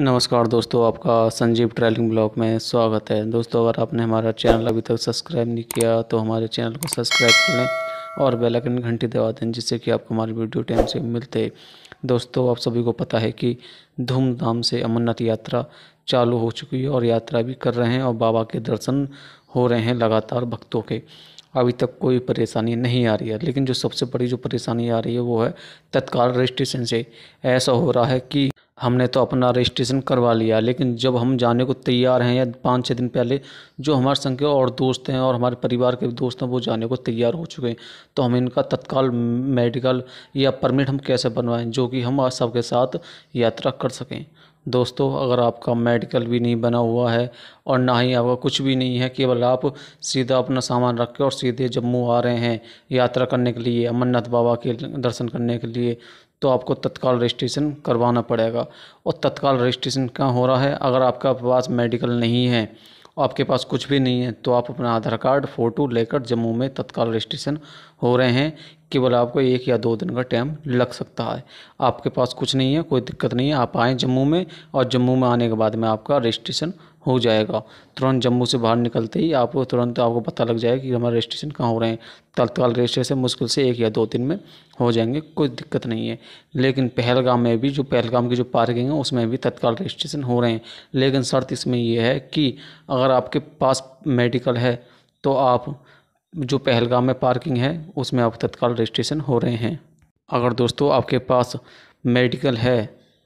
नमस्कार दोस्तों आपका संजीव ट्रैवलिंग ब्लॉग में स्वागत है दोस्तों अगर आपने हमारा चैनल अभी तक सब्सक्राइब नहीं किया तो हमारे चैनल को सब्सक्राइब कर लें और बेल आइकन घंटी दबा दें जिससे कि आपको हमारे वीडियो टाइम से मिलते दोस्तों आप सभी को पता है कि धूमधाम से अमरनाथ यात्रा चालू हो चुकी है और यात्रा भी कर रहे हैं और बाबा के दर्शन हो रहे हैं लगातार भक्तों के अभी तक कोई परेशानी नहीं आ रही है लेकिन जो सबसे बड़ी जो परेशानी आ रही है वो है तत्काल रजिस्ट्रेशन से ऐसा हो रहा है कि हमने तो अपना रजिस्ट्रेशन करवा लिया लेकिन जब हम जाने को तैयार हैं या पाँच छः दिन पहले जो हमारे संग के और दोस्त हैं और हमारे परिवार के दोस्त हैं वो जाने को तैयार हो चुके हैं तो हम इनका तत्काल मेडिकल या परमिट हम कैसे बनवाएं जो कि हम सबके साथ यात्रा कर सकें दोस्तों अगर आपका मेडिकल भी नहीं बना हुआ है और ना ही आपका कुछ भी नहीं है केवल आप सीधा अपना सामान रख के और सीधे जम्मू आ रहे हैं यात्रा करने के लिए अमरनाथ बाबा के दर्शन करने के लिए तो आपको तत्काल रजिस्ट्रेशन करवाना पड़ेगा और तत्काल रजिस्ट्रेशन कहाँ हो रहा है अगर आपका पास मेडिकल नहीं है आपके पास कुछ भी नहीं है तो आप अपना आधार कार्ड फ़ोटो लेकर जम्मू में तत्काल रजिस्ट्रेशन हो रहे हैं केवल आपको एक या दो दिन का टाइम लग सकता है आपके पास कुछ नहीं है कोई दिक्कत नहीं है आप आएँ जम्मू में और जम्मू में आने के बाद में आपका रजिस्ट्रेशन हो जाएगा तुरंत जम्मू से बाहर निकलते ही आपको तुरंत आपको पता लग जाएगा कि हमारे रजिस्ट्रेशन कहाँ हो रहे हैं तत्काल रजिस्ट्रेशन मुश्किल से एक या दो दिन में हो जाएंगे कोई दिक्कत नहीं है लेकिन पहलगाम में भी जो पहलगाम की जो पार्किंग है उसमें भी तत्काल रजिस्ट्रेशन हो रहे हैं लेकिन शर्त इसमें यह है कि अगर आपके पास मेडिकल है तो आप जो पहलगाम में पार्किंग है उसमें आप तत्काल रजिस्ट्रेशन हो रहे हैं अगर दोस्तों आपके पास मेडिकल है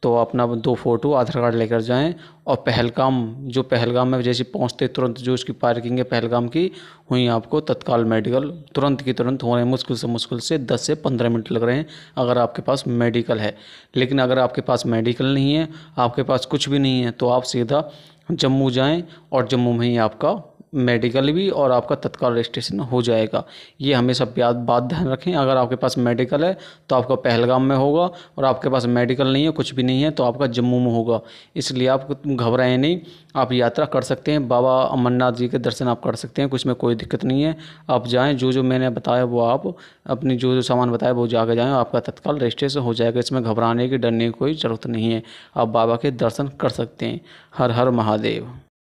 तो अपना दो फ़ोटो आधार कार्ड लेकर जाएं और पहलगाम जो पहलगाम में जैसे पहुंचते तुरंत जो उसकी पार्किंग है पहलगाम की वहीं आपको तत्काल मेडिकल तुरंत की तुरंत हो हैं मुश्किल से मुश्किल से 10 से 15 मिनट लग रहे हैं अगर आपके पास मेडिकल है लेकिन अगर आपके पास मेडिकल नहीं है आपके पास कुछ भी नहीं है तो आप सीधा जम्मू जाएँ और जम्मू में ही आपका मेडिकल भी और आपका तत्काल रजिस्ट्रेशन हो जाएगा ये हमेशा याद बात ध्यान रखें अगर आपके पास मेडिकल है तो आपका पहलगाम में होगा और आपके पास मेडिकल नहीं है कुछ भी नहीं है तो आपका जम्मू में होगा इसलिए आप घबराएं नहीं आप यात्रा कर सकते हैं बाबा अमरनाथ जी के दर्शन आप कर सकते हैं कुछ में कोई दिक्कत नहीं है आप जाएँ जो जो मैंने बताया वो आप अपनी जो जो सामान बताया वो जाकर जाएँ आपका तत्काल रजिस्ट्रेशन हो जाएगा इसमें घबराने की डरने की कोई ज़रूरत नहीं है आप बाबा के दर्शन कर सकते हैं हर हर महादेव